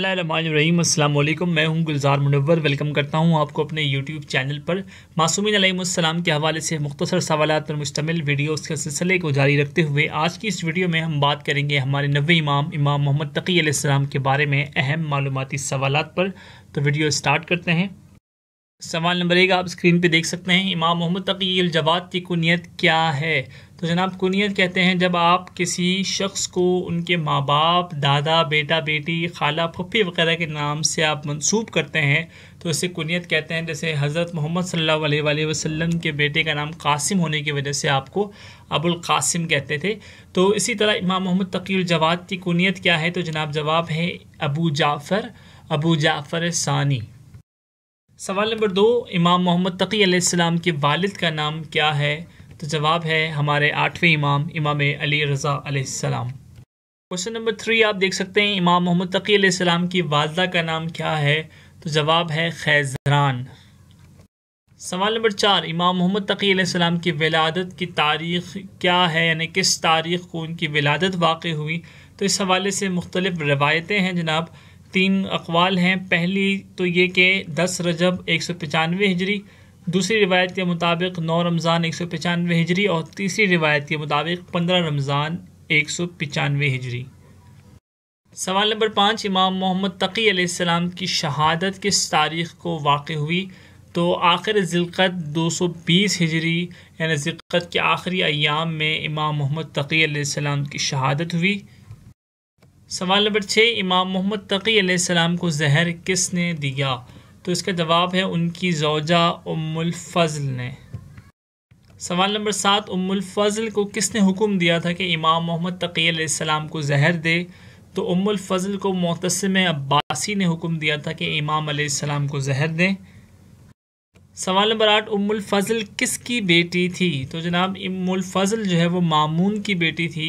वालेकुम मैं हूं गुलजार मुनवर वेलकम करता हूं आपको अपने यूट्यूब चैनल पर मासूमिन अलैहिस्सलाम के हवाले से मुख्तसर सवाल पर मुश्तमिल वीडियोज़ के सिलसिले को जारी रखते हुए आज की इस वीडियो में हम बात करेंगे हमारे नवे इमाम इमाम मोहम्मद तकी सलाम के बारे में अहम मालूमती सवाल पर तो वीडियो स्टार्ट करते हैं सवाल नंबर एक आप स्क्रीन पर देख सकते हैं इमाम मोहम्मद तकी जवाद की कुनीत क्या है तो जनाब कुनीत कहते हैं जब आप किसी शख्स को उनके माँ बाप दादा बेटा बेटी खाला पप्पी वगैरह के नाम से आप मंसूब करते हैं तो इसे कुनीत कहते हैं जैसे हज़रत मोहम्मद सल्ला वसम के बेटे का नाम कासिम होने की वजह से आपको अबुल कासिम कहते थे तो इसी तरह इमाम मोहम्मद तकील जवाब की कुनीत क्या है तो जनाब जवाब है अबू जाफ़र अबू जाफ़र सानी सवाल नंबर दो इमाम मोहम्मद तकी के वालिद का नाम क्या है तो जवाब है हमारे आठवें इमाम इमाम अली रज़ा आसमाम क्वेश्चन नंबर थ्री आप देख सकते हैं इमाम मोहम्मद तकी सलाम की वालदा का नाम क्या है तो जवाब है खैजरान सवाल नंबर चार इमाम मोहम्मद तकी सलाम की विलादत की तारीख़ क्या है यानी किस तारीख़ को उनकी विलादत वाक़ हुई तो इस हवाले से मुख्तलिफ़ रवायतें हैं जनाब तीन अकवाल हैं पहली तो ये कि दस रजब एक सौ पचानवे हिजरी दूसरी रिवायत के मुताबिक नौ रमज़ान एक सौ पचानवे हिजरी और तीसरी रिवायत के मुताबिक पंद्रह रमज़ान एक सौ पचानवे हिजरी सवाल नंबर पाँच इमाम मोहम्मद तकी अलैहिस्सलाम की शहादत किस तारीख को वाक़ हुई तो आखिर ज़िलकत 220 हिजरी यानी ज़िलकत के आखिरी अयाम में इमाम मोहम्मद तकी अलैहिस्सलाम की शहादत हुई सवाल नंबर छः इमाम मोहम्मद तकी अलैहिस्सलाम को जहर किसने दिया तो इसका जवाब है उनकी जोजा उमुलफल फजल ने सवाल नंबर सात उम्मुल फजल को किसने हुक्म दिया था कि इमाम मोहम्मद तकीम को जहर दे तो उम्मुल फजल को मोतसम अब्बासी ने हुक्म दिया था कि इमाम को जहर दें सवाल नंबर आठ उम्मुल फजल किसकी बेटी थी तो जनाब उम्मुल फजल जो है वो मामून की बेटी थी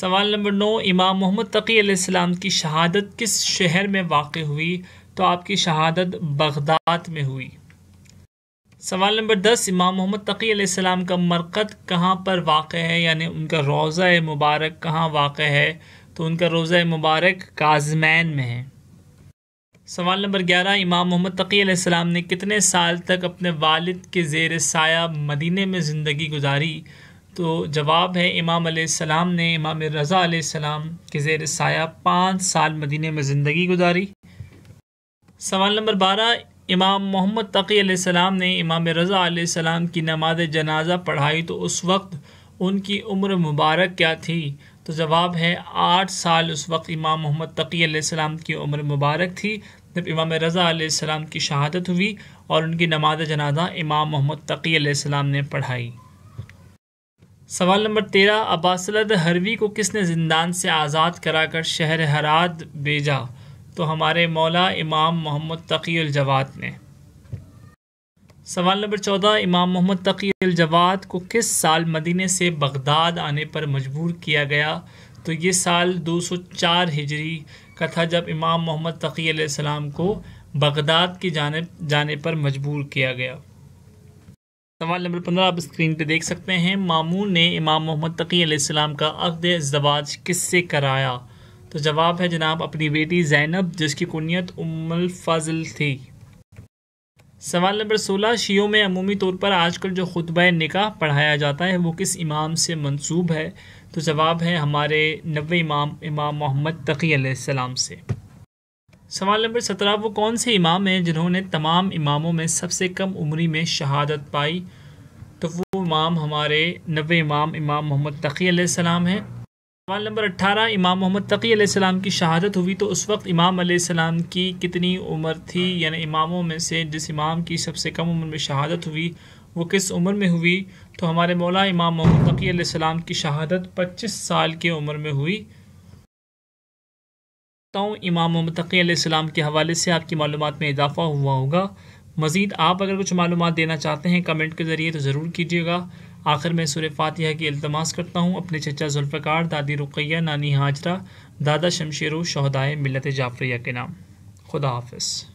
सवाल नंबर नौ इमाम मोहम्मद तकी की शहादत किस शहर में वाक़ हुई तो आपकी शहादत बगदाद में हुई सवाल नंबर दस इमाम मोहम्मद तकी सलाम का मरकद कहाँ पर वाक़ है यानी उनका रोज़ा मुबारक कहाँ वाक़ है तो उनका रोज़ा मुबारक काजमैन में है सवाल नंबर ग्यारह इमाम मोहम्मद तकी सलाम ने कितने साल तक अपने वालिद के जेर साया मदीने में ज़िंदगी गुजारी तो जवाब है इमाम सलाम ने इमाम रज़ा सलाम के जेर साया पाँच साल मदीने में ज़िंदगी गुजारी सवाल नंबर बारह इमाम मोहम्मद तकी सलाम ने इमाम रज़ा सलाम की नमाज जनाजा पढ़ाई तो उस वक्त उनकी उम्र मुबारक क्या थी तो जवाब है आठ साल उस वक्त इमाम मोहम्मद तकी सलाम की उम्र मुबारक थी जब इमाम रज़ा सलाम की शहादत हुई और उनकी नमाज जनाजा इमाम मोहम्मद तकी सलाम ने पढ़ाई सवाल नंबर तेरह अब्बासलद हरवी को किसने जिंदान से आज़ाद कराकर शहर हराद भेजा तो हमारे मौला इमाम मोहम्मद तकी जवाद ने सवाल नंबर चौदह इमाम मोहम्मद तकी जवाद को किस साल मदीने से बगदाद आने पर मजबूर किया गया तो ये साल 204 हिजरी का था जब इमाम मोहम्मद तकी को बगदाद की जाने जाने पर मजबूर किया गया सवाल नंबर पंद्रह आप स्क्रीन पे देख सकते हैं मामू ने इमाम मोहम्मद तकी का अकद जवाज किससे कराया तो जवाब है जनाब अपनी बेटी जैनब जिसकी कुनियत उमल फजल थी सवाल नंबर सोलह शियों में अमूमी तौर पर आजकल जो खुतब निकाह पढ़ाया जाता है वो किस इमाम से मंसूब है तो जवाब है हमारे नबे इमाम इमाम मोहम्मद तकी सलाम से सवाल नंबर सत्रह वो कौन से इमाम हैं जिन्होंने तमाम इमामों में सबसे कम उम्री में शहादत पाई तो वो इमाम हमारे नबे इमाम इमाम मोहम्मद तकी सलाम हैं सवाल नंबर अट्ठारह इमाम मोहम्मद तकी सलाम की शहादत हुई तो उस वक्त इमाम सलाम की कितनी उम्र थी यानी इमामों में से जिस इमाम की सबसे कम उम्र में शहादत हुई वो किस उम्र में हुई तो हमारे मौला इमाम मोहम्मद तकी सलाम की शहादत पच्चीस साल की उम्र में हुई तो इमाम मोहम्मद तकी सलाम के हवाले से आपकी मालूम में इजाफा हुआ होगा मज़ीद आप अगर कुछ मालूम देना चाहते हैं कमेंट के ज़रिए तो ज़रूर कीजिएगा आखिर में सुर फातह की अल्तमास करता हूँ अपने चचा जुल्फ़ार दादी रुकैया नानी हाजरा दादा शमशेरु शहदाय मिलत जाफरिया के नाम खुदा हाफिज़